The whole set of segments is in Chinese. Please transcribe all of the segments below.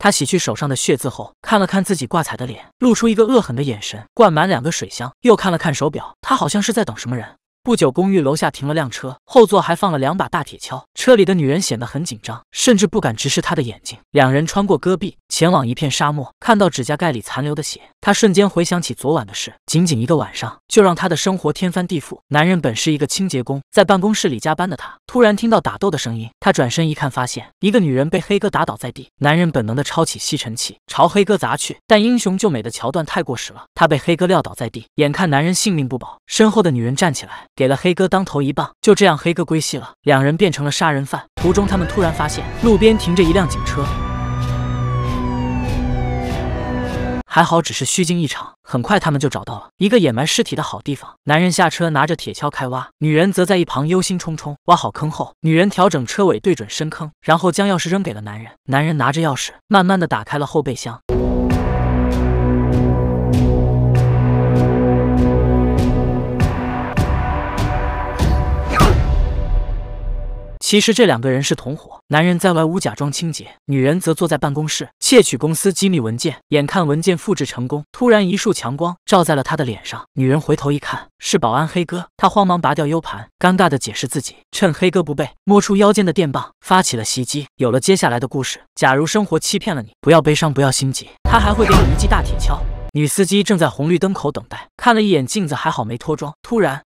他洗去手上的血渍后，看了看自己挂彩的脸，露出一个恶狠的眼神。灌满两个水箱，又看了看手表，他好像是在等什么人。不久，公寓楼下停了辆车，后座还放了两把大铁锹。车里的女人显得很紧张，甚至不敢直视他的眼睛。两人穿过戈壁，前往一片沙漠。看到指甲盖里残留的血，他瞬间回想起昨晚的事。仅仅一个晚上，就让他的生活天翻地覆。男人本是一个清洁工，在办公室里加班的他，突然听到打斗的声音。他转身一看，发现一个女人被黑哥打倒在地。男人本能的抄起吸尘器朝黑哥砸去，但英雄救美的桥段太过时了。他被黑哥撂倒在地，眼看男人性命不保，身后的女人站起来。给了黑哥当头一棒，就这样黑哥归西了。两人变成了杀人犯。途中，他们突然发现路边停着一辆警车，还好只是虚惊一场。很快，他们就找到了一个掩埋尸体的好地方。男人下车，拿着铁锹开挖，女人则在一旁忧心忡忡。挖好坑后，女人调整车尾对准深坑，然后将钥匙扔给了男人。男人拿着钥匙，慢慢的打开了后备箱。其实这两个人是同伙，男人在外屋假装清洁，女人则坐在办公室窃取公司机密文件。眼看文件复制成功，突然一束强光照在了他的脸上，女人回头一看，是保安黑哥，他慌忙拔掉 U 盘，尴尬的解释自己，趁黑哥不备，摸出腰间的电棒，发起了袭击。有了接下来的故事。假如生活欺骗了你，不要悲伤，不要心急，他还会给你一记大铁锹。女司机正在红绿灯口等待，看了一眼镜子，还好没脱妆。突然。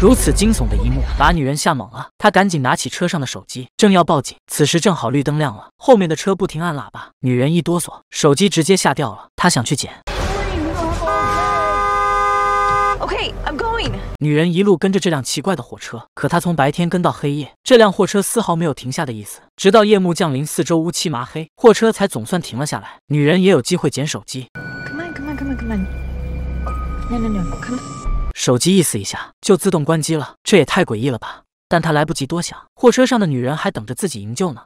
如此惊悚的一幕，把女人吓懵了。她赶紧拿起车上的手机，正要报警，此时正好绿灯亮了，后面的车不停按喇叭。女人一哆嗦，手机直接吓掉了。她想去捡。女人一路跟着这辆奇怪的火车，可她从白天跟到黑夜，这辆货车丝毫没有停下的意思。直到夜幕降临，四周乌漆麻黑，货车才总算停了下来，女人也有机会捡手机。手机意思一下就自动关机了，这也太诡异了吧！但他来不及多想，货车上的女人还等着自己营救呢。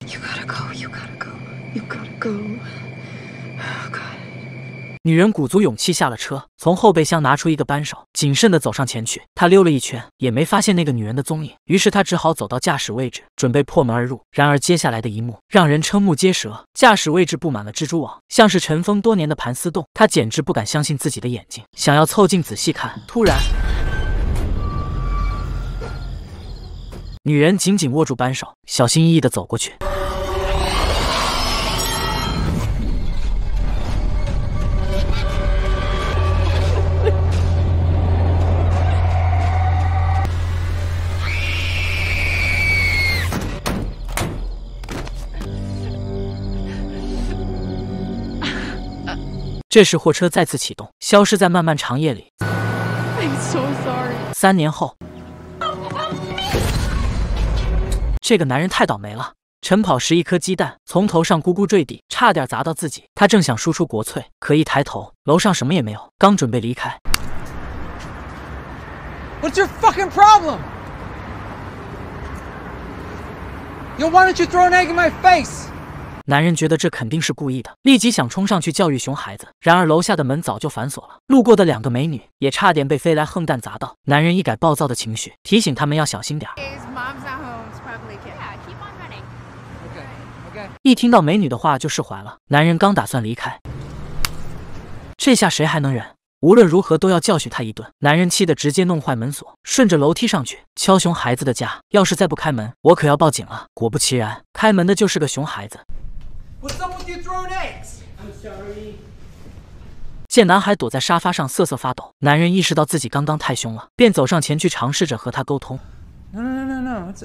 女人鼓足勇气下了车，从后备箱拿出一个扳手，谨慎的走上前去。她溜了一圈，也没发现那个女人的踪影，于是她只好走到驾驶位置，准备破门而入。然而接下来的一幕让人瞠目结舌：驾驶位置布满了蜘蛛网，像是尘封多年的盘丝洞。她简直不敢相信自己的眼睛，想要凑近仔细看。突然，女人紧紧握住扳手，小心翼翼的走过去。这时，货车再次启动，消失在漫漫长夜里。So、三年后，这个男人太倒霉了。晨跑时，一颗鸡蛋从头上咕咕坠地，差点砸到自己。他正想输出国粹，可一抬头，楼上什么也没有。刚准备离开，Why a t s o u fucking r p r o b l e m you wanted to throw an egg in my face？男人觉得这肯定是故意的，立即想冲上去教育熊孩子。然而楼下的门早就反锁了，路过的两个美女也差点被飞来横蛋砸到。男人一改暴躁的情绪，提醒他们要小心点。一听到美女的话就释怀了。男人刚打算离开，这下谁还能忍？无论如何都要教训他一顿。男人气得直接弄坏门锁，顺着楼梯上去敲熊孩子的家。要是再不开门，我可要报警了。果不其然，开门的就是个熊孩子。Would someone o u t h r o w i n eggs? I'm sorry. 见男孩躲在沙发上瑟瑟发抖，男人意识到自己刚刚太凶了，便走上前去尝试着和他沟通。No no no no no, it's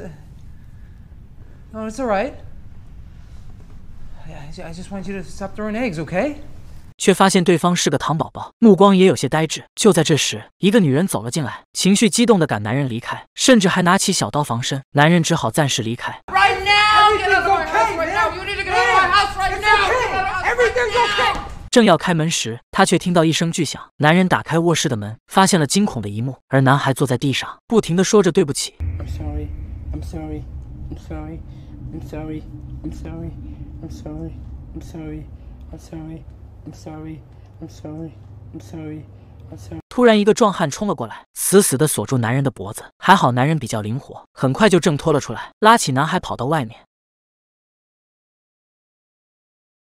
no, it's all right. I just want you to stop throwing eggs, o k 却发现对方是个糖宝宝，目光也有些呆滞。就在这时，一个女人走了进来，情绪激动的赶男人离开，甚至还拿起小刀防身。男人只好暂时离开。Right now, get out of the 正要开门时，他却听到一声巨响。男人打开卧室的门，发现了惊恐的一幕，而男孩坐在地上，不停的说着对不起。突然，一个壮汉冲了过来，死死的锁住男人的脖子。还好男人比较灵活，很快就挣脱了出来，拉起男孩跑到外面。